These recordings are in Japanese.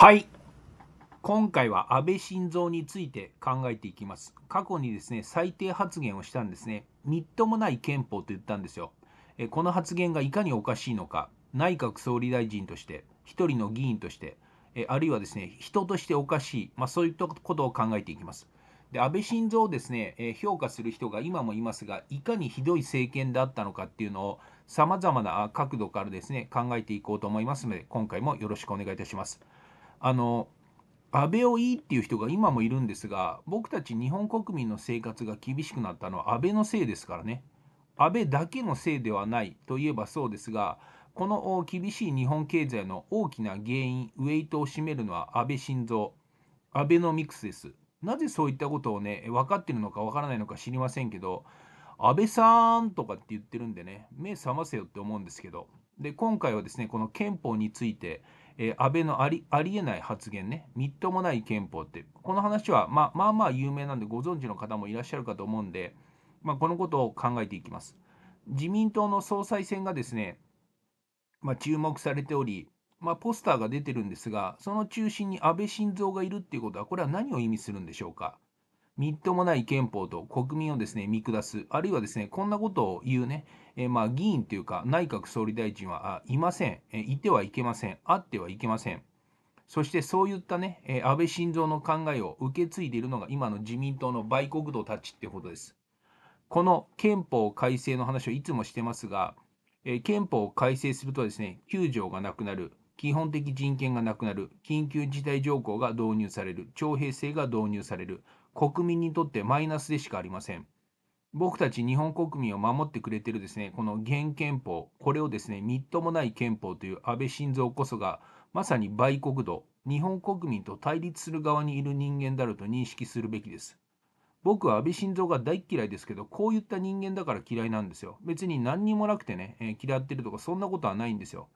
はい今回は安倍晋三について考えていきます過去にですね最低発言をしたんですねみっともない憲法と言ったんですよえこの発言がいかにおかしいのか内閣総理大臣として一人の議員としてえあるいはですね人としておかしい、まあ、そういったことを考えていきますで安倍晋三をですね、え評価する人が今もいますがいかにひどい政権だったのかっていうのをさまざまな角度からですね考えていこうと思いますので今回もよろしくお願いいたします。あの安倍をいいっていう人が今もいるんですが僕たち日本国民の生活が厳しくなったのは安倍のせいですからね安倍だけのせいではないといえばそうですがこの厳しい日本経済の大きな原因ウェイトを占めるのは安倍晋三アベノミクスですなぜそういったことをね分かってるのか分からないのか知りませんけど安倍さんとかって言ってるんでね目覚ませよって思うんですけどで今回はですねこの憲法についてえー、安倍のありありえない発言ね、みっともない憲法って、この話は、まあ、まあまあ有名なんで、ご存知の方もいらっしゃるかと思うんで、まあ、このことを考えていきます。自民党の総裁選がですね、まあ、注目されており、まあ、ポスターが出てるんですが、その中心に安倍晋三がいるっていうことは、これは何を意味するんでしょうか。みっともない憲法と国民をですね見下す、あるいはですねこんなことを言うね、えー、まあ、議員というか内閣総理大臣はいません、えー、いてはいけません、あってはいけません。そしてそういったね、え安倍晋三の考えを受け継いでいるのが今の自民党の売国道たちってことです。この憲法改正の話をいつもしてますが、え憲法を改正するとですね、9条がなくなる、基本的人権がなくなる、緊急事態条項が導入される、徴兵制が導入される、国民にとってマイナスでしかありません。僕たち日本国民を守ってくれてるですね、この現憲法、これをですね、みっともない憲法という安倍晋三こそが、まさに売国度、日本国民と対立する側にいる人間であると認識するべきです。僕は安倍晋三が大嫌いですけど、こういった人間だから嫌いなんですよ。別に何にもなくてね、えー、嫌ってるとかそんなことはないんですよ。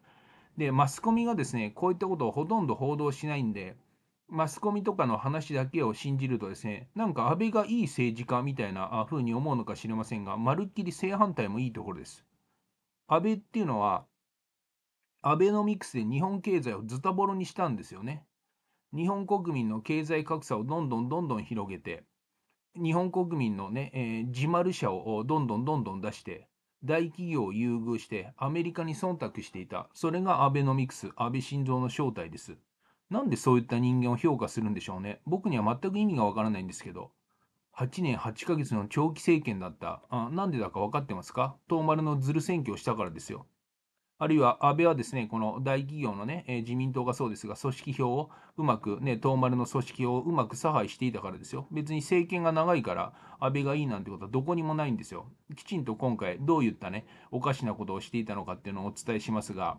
で、マスコミがですね、こういったことをほとんど報道しないんで、マスコミとかの話だけを信じるとですね、なんか安倍がいい政治家みたいな風に思うのか知れませんが、まるっきり正反対もいいところです。安倍っていうのは、アベノミクスで日本経済をズタボロにしたんですよね。日本国民の経済格差をどんどんどんどん広げて、日本国民のね、えー、自丸者をどんどんどんどん出して、大企業を優遇して、アメリカに忖度していた。それがアベノミクス、安倍晋三の正体です。なんでそういった人間を評価するんでしょうね。僕には全く意味がわからないんですけど。8年8ヶ月の長期政権だった。あなんでだか分かってますか東丸のズル選挙をしたからですよ。あるいは安倍はですね、この大企業のね、え自民党がそうですが、組織票をうまく、ね、東丸の組織をうまく差配していたからですよ。別に政権が長いから安倍がいいなんてことはどこにもないんですよ。きちんと今回どういったね、おかしなことをしていたのかっていうのをお伝えしますが、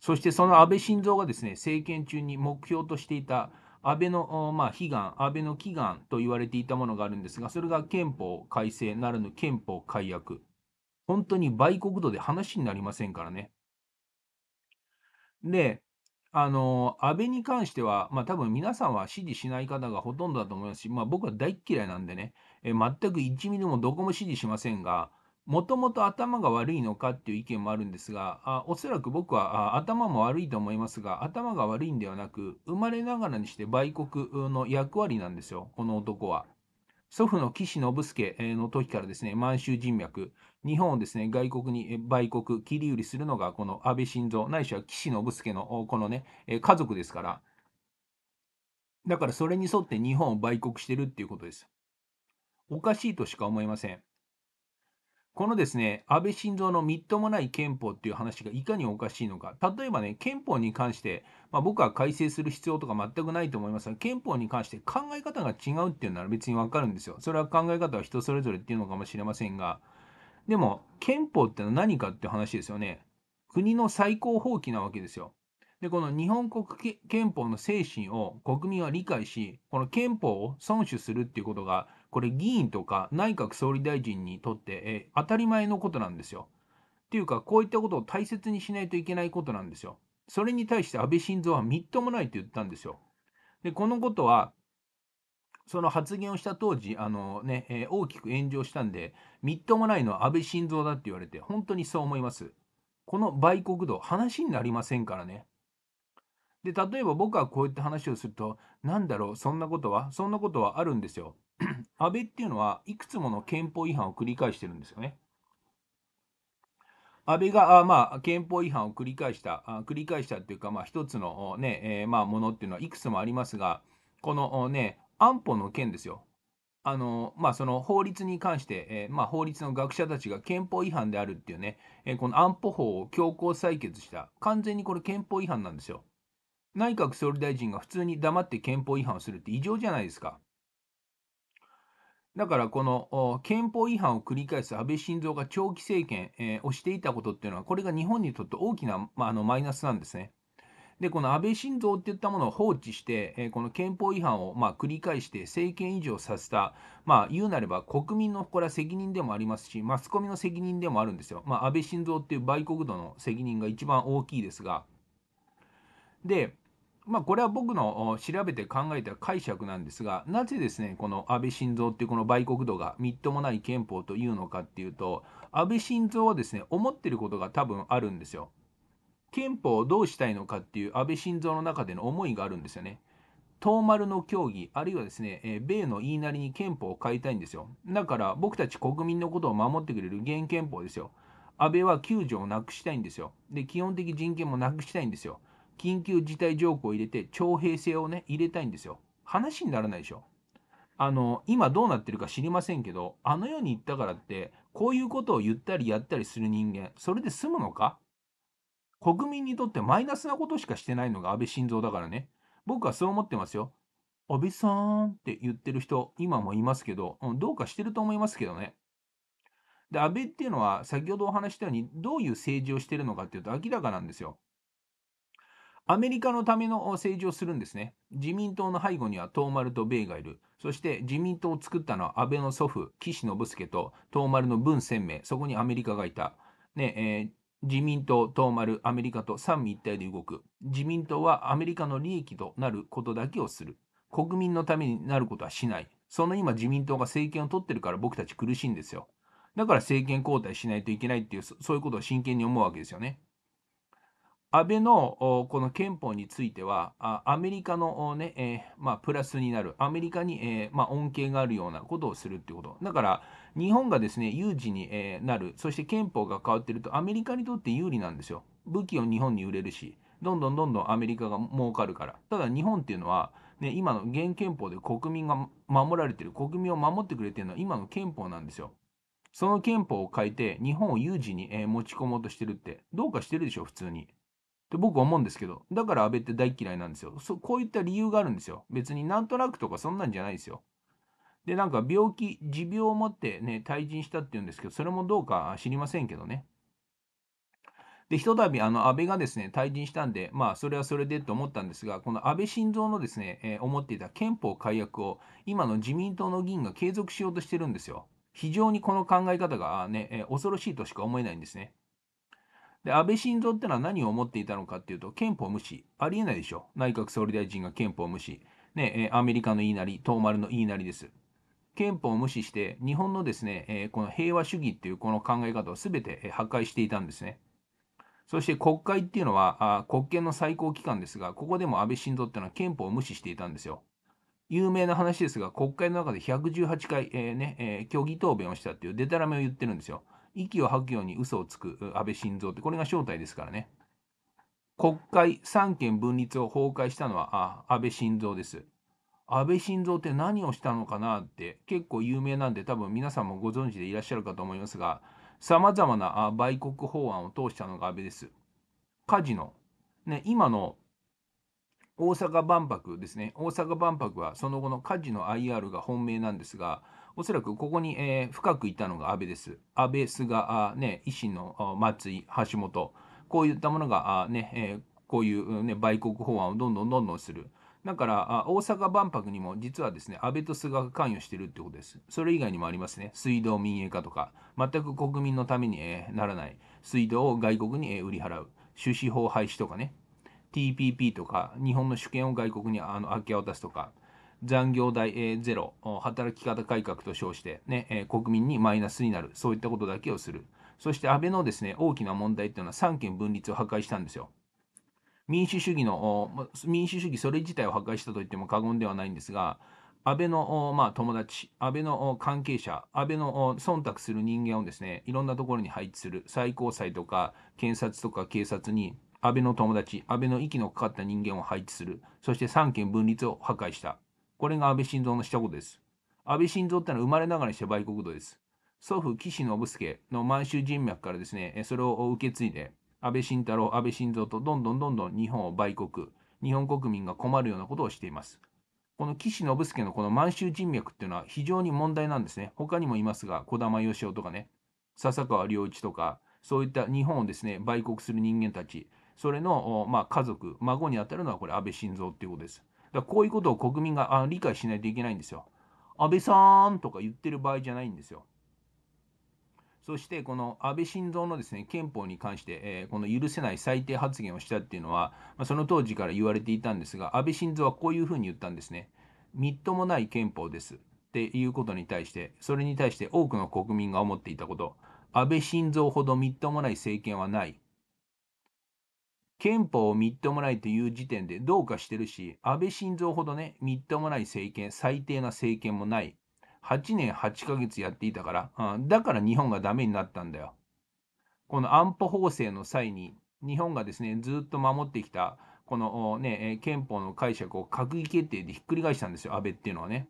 そしてその安倍晋三がですね政権中に目標としていた安倍の、まあ、悲願、安倍の祈願と言われていたものがあるんですが、それが憲法改正ならぬ憲法改悪。本当に売国度で話になりませんからね。で、あの、安倍に関しては、まあ多分皆さんは支持しない方がほとんどだと思いますし、まあ僕は大嫌いなんでね、え全く1ミリもどこも支持しませんが、もともと頭が悪いのかっていう意見もあるんですが、あおそらく僕はあ頭も悪いと思いますが、頭が悪いんではなく、生まれながらにして売国の役割なんですよ、この男は。祖父の岸信介の時からですね、満州人脈、日本をですね、外国に売国、切り売りするのが、この安倍晋三、ないしは岸信介のこのね、家族ですから、だからそれに沿って日本を売国してるっていうことです。おかしいとしか思えません。このですね、安倍晋三のみっともない憲法っていう話がいかにおかしいのか、例えばね、憲法に関して、まあ、僕は改正する必要とか全くないと思いますが、憲法に関して考え方が違うっていうのは別にわかるんですよ。それは考え方は人それぞれっていうのかもしれませんが、でも、憲法ってのは何かっていう話ですよね。国の最高法規なわけですよ。で、この日本国憲法の精神を国民は理解し、この憲法を遵守するっていうことが、これ議員とか内閣総理大臣にとって、え当たり前のことなんですよ。っていうか、こういったことを大切にしないといけないことなんですよ。それに対して安倍晋三はみっともないと言ったんですよ。で、このことは、その発言をした当時、あのね、えー、大きく炎上したんで、みっともないのは安倍晋三だって言われて、本当にそう思います。この売国度、話になりませんからね。で、例えば僕はこういった話をすると、なんだろう、そんなことは、そんなことはあるんですよ。安倍っていうのはいくつもの憲法違反を繰り返してるんですよね。安倍があ、まあ、憲法違反を繰り返したあ繰り返したっていうか、まあ、一つのね、えー、まあ、ものっていうのはいくつもありますがこの、ね、安保の件ですよ。あのまあ、その法律に関して、えー、まあ、法律の学者たちが憲法違反であるっていうね、えー、この安保法を強行採決した、完全にこれ、憲法違反なんですよ。内閣総理大臣が普通に黙って憲法違反をするって異常じゃないですか。だからこの憲法違反を繰り返す安倍晋三が長期政権、えをしていたことっていうのは、これが日本にとって大きな、まあ、あのマイナスなんですね。で、この安倍晋三っていったものを放置して、えこの憲法違反をまあ繰り返して政権移譲させた、まあ、言うなれば国民のこれは責任でもありますし、マスコミの責任でもあるんですよ。まあ、安倍晋三っていう売国度の責任が一番大きいですが。で、まあ、これは僕の調べて考えた解釈なんですが、なぜですね、この安倍晋三っていうこの売国度がみっともない憲法というのかっていうと、安倍晋三はですね、思ってることが多分あるんですよ。憲法をどうしたいのかっていう安倍晋三の中での思いがあるんですよね。東丸の協議、あるいはですね、え米の言いなりに憲法を変えたいんですよ。だから僕たち国民のことを守ってくれる現憲法ですよ。安倍は9条をなくしたいんですよ。で、基本的人権もなくしたいんですよ。緊急事態条項を入れて、徴兵制をね、入れたいんですよ。話にならないでしょ。あの、今どうなってるか知りませんけど、あの世に行ったからって、こういうことを言ったりやったりする人間、それで済むのか国民にとってマイナスなことしかしてないのが安倍晋三だからね。僕はそう思ってますよ。安倍さんって言ってる人、今もいますけど、うん、どうかしてると思いますけどね。で、安倍っていうのは、先ほどお話したように、どういう政治をしてるのかっていうと明らかなんですよ。アメリカのための政治をするんですね。自民党の背後には東丸と米がいる。そして自民党を作ったのは安倍の祖父、岸信介と東丸の文鮮明。そこにアメリカがいた。ねえー、自民党、東丸、アメリカと三位一体で動く。自民党はアメリカの利益となることだけをする。国民のためになることはしない。その今自民党が政権を取ってるから僕たち苦しいんですよ。だから政権交代しないといけないっていう、そういうことを真剣に思うわけですよね。安倍のこの憲法については、アメリカのね、えー、まあ、プラスになる、アメリカに、えー、まあ、恩恵があるようなことをするってこと。だから、日本がですね、有事に、えなる、そして憲法が変わってると、アメリカにとって有利なんですよ。武器を日本に売れるし、どんどんどんどんアメリカが儲かるから。ただ、日本っていうのは、ね、今の現憲法で国民が守られてる、国民を守ってくれてるのは今の憲法なんですよ。その憲法を変えて、日本を有事に、え持ち込もうとしてるって、どうかしてるでしょ、普通に。って僕は思うんですけど、だから安倍って大嫌いなんですよ。そこういった理由があるんですよ。別になんとなくとかそんなんじゃないですよ。で、なんか病気、持病を持ってね、退陣したっていうんですけど、それもどうか知りませんけどね。で、ひとたびあの安倍がですね、退陣したんで、まあ、それはそれでと思ったんですが、この安倍晋三のですね、えー、思っていた憲法改悪を、今の自民党の議員が継続しようとしてるんですよ。非常にこの考え方がね、えー、恐ろしいとしか思えないんですね。で、安倍晋三ってのは何を思っていたのかっていうと、憲法無視。ありえないでしょ。内閣総理大臣が憲法無視。ね、えアメリカの言いなり、東丸の言いなりです。憲法を無視して、日本のですね、えこの平和主義っていうこの考え方を全て破壊していたんですね。そして国会っていうのは、あ国権の最高機関ですが、ここでも安倍晋三っていうのは憲法を無視していたんですよ。有名な話ですが、国会の中で118回、えー、ねえー、虚偽答弁をしたっていうデタラメを言ってるんですよ。息を吐くように嘘をつく安倍晋三って、これが正体ですからね。国会三権分立を崩壊したのはあ安倍晋三です。安倍晋三って何をしたのかなって結構有名なんで多分皆さんもご存知でいらっしゃるかと思いますが、さまざまな売国法案を通したのが安倍です。カジノ、ね、今の大阪万博ですね、大阪万博はその後のカジノ IR が本命なんですが、おそらくここに、えー、深くいたのが安倍です。安倍、菅、あね、維新の松井、橋本、こういったものがあ、ねえー、こういう、ね、売国法案をどんどんどんどんする。だから大阪万博にも実はですね安倍と菅が関与してるってことです。それ以外にもありますね。水道民営化とか、全く国民のためにならない、水道を外国に売り払う、種子法廃止とかね、TPP とか、日本の主権を外国にあの明け渡すとか、残業代、ゼロ、働き方改革と称して、ね国民にマイナスになる、そういったことだけをする。そして安倍のですね、大きな問題っていうのは三権分立を破壊したんですよ。民主主義の、民主主義それ自体を破壊したと言っても過言ではないんですが、安倍の、まあ、友達、安倍の関係者、安倍の忖度する人間をですね、いろんなところに配置する、最高裁とか検察とか警察に、安倍の友達、安倍の息のかかった人間を配置する、そして三権分立を破壊した。これが安倍晋三のしたことです。安倍晋三ってのは生まれながらにして売国土です。祖父岸信介の満州人脈からですね、それを受け継いで、安倍晋太郎、安倍晋三とどんどんどんどん日本を売国、日本国民が困るようなことをしています。この岸信介のこの満州人脈っていうのは非常に問題なんですね。他にもいますが、児玉義雄とかね、笹川良一とか、そういった日本をですね、売国する人間たち、それの、まあ、家族、孫にあたるのはこれ安倍晋三っていうことです。だこういうことを国民があ理解しないといけないんですよ。安倍さんとか言ってる場合じゃないんですよ。そしてこの安倍晋三のですね憲法に関して、えー、この許せない最低発言をしたっていうのは、まあ、その当時から言われていたんですが、安倍晋三はこういうふうに言ったんですね。みっともない憲法ですっていうことに対して、それに対して多くの国民が思っていたこと、安倍晋三ほどみっともない政権はない憲法をみっともないという時点でどうかしてるし、安倍晋三ほどね、みっともない政権、最低な政権もない。8年8ヶ月やっていたから、うん、だから日本がダメになったんだよ。この安保法制の際に、日本がですね、ずっと守ってきた、このね、憲法の解釈を閣議決定でひっくり返したんですよ、安倍っていうのはね。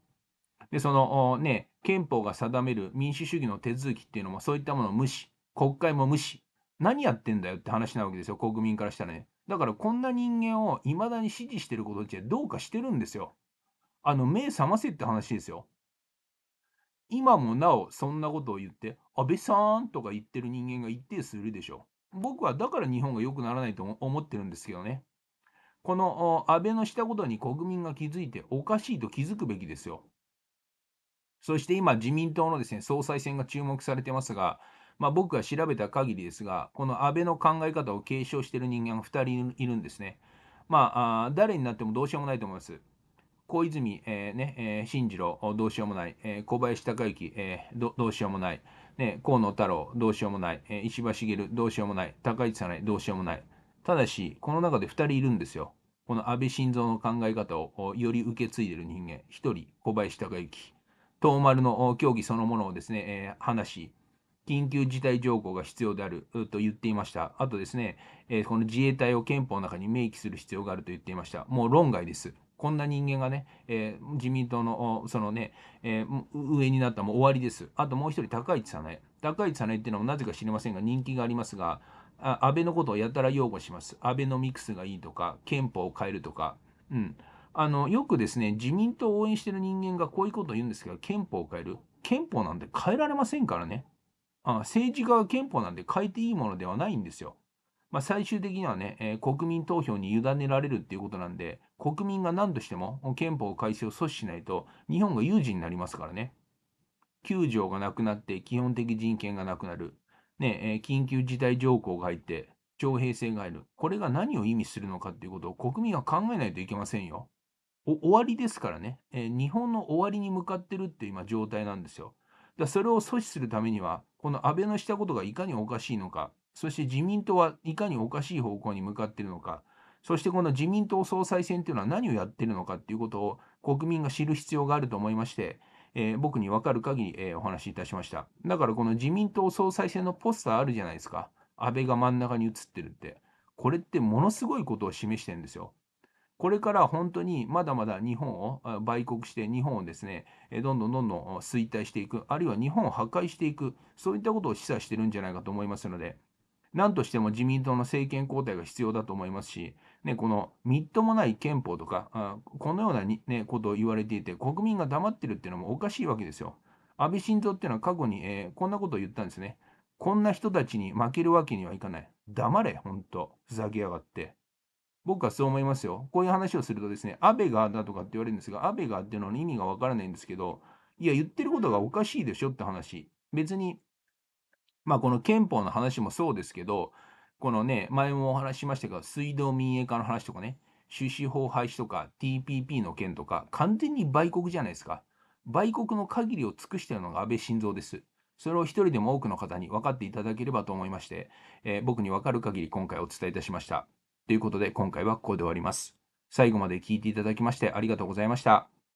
で、そのね、憲法が定める民主主義の手続きっていうのもそういったものを無視、国会も無視、何やってんだよって話なわけですよ、国民からしたらね。だからこんな人間を未だに支持してることってどうかしてるんですよ。あの、目覚ませって話ですよ。今もなおそんなことを言って、安倍さんとか言ってる人間が一定数いるでしょう。僕はだから日本が良くならないと思ってるんですけどね。この安倍のしたことに国民が気づいておかしいと気づくべきですよ。そして今、自民党のですね、総裁選が注目されてますが、まあ、僕が調べた限りですが、この安倍の考え方を継承している人間が2人いるんですね。まあ、誰になってもどうしようもないと思います。小泉、えー、ねえー、新次郎、どうしようもない、えー、小林隆之、えー、どうしようもない、ね、河野太郎、どうしようもない、え石破茂、どうしようもない、高市早苗、どうしようもない。ただし、この中で2人いるんですよ。この安倍晋三の考え方をより受け継いでいる人間、1人、小林隆之。東丸の競技そのものをですね、え話し、緊急事態条項が必要であると言っていました。あとですね、えこの自衛隊を憲法の中に明記する必要があると言っていました。もう論外です。こんな人間がね、えー、自民党のそのね、えー、上になったらもう終わりです。あともう一人、高市早苗。高市早苗っていうのもなぜか知りませんが、人気がありますが、あ安倍のことをやたら擁護します。アベノミクスがいいとか、憲法を変えるとか。うん。あの、よくですね、自民党を応援してる人間がこういうことを言うんですけど、憲法を変える。憲法なんて変えられませんからね。あ政治家は憲法なんで変えていいものではないんですよ。まあ、最終的にはね、えー、国民投票に委ねられるっていうことなんで、国民が何としても憲法改正を阻止しないと、日本が有事になりますからね。9条がなくなって、基本的人権がなくなる。ね、えー、緊急事態条項が入って、徴兵制が入る。これが何を意味するのかっていうことを国民は考えないといけませんよ。終わりですからね、えー、日本の終わりに向かってるっていう今状態なんですよ。だそれを阻止するためには、この安倍のしたことがいかにおかしいのか、そして自民党はいかにおかしい方向に向かっているのか、そしてこの自民党総裁選というのは何をやっているのかということを国民が知る必要があると思いまして、えー、僕に分かる限り、えー、お話しいたしました。だからこの自民党総裁選のポスターあるじゃないですか。安倍が真ん中に写ってるって。これってものすごいことを示してるんですよ。これから本当にまだまだ日本を売国して日本をですねどんどんどんどん衰退していくあるいは日本を破壊していくそういったことを示唆してるんじゃないかと思いますのでなんとしても自民党の政権交代が必要だと思いますし、ね、このみっともない憲法とかあこのようなに、ね、ことを言われていて国民が黙ってるっていうのもおかしいわけですよ。安倍晋三っていうのは過去に、えー、こんなことを言ったんですね。こんな人たちに負けるわけにはいかない。黙れ、本当、ふざけやがって。僕はそう思いますよ。こういう話をするとですね、安倍がだとかって言われるんですが、安倍がっていうのの意味がわからないんですけど、いや、言ってることがおかしいでしょって話。別に、まあ、この憲法の話もそうですけど、このね、前もお話しましたが、水道民営化の話とかね、収支法廃止とか、TPP の件とか、完全に売国じゃないですか。売国の限りを尽くしているのが安倍晋三です。それを一人でも多くの方に分かっていただければと思いまして、えー、僕に分かる限り今回お伝えいたしました。ということで今回はここで終わります。最後まで聞いていただきましてありがとうございました。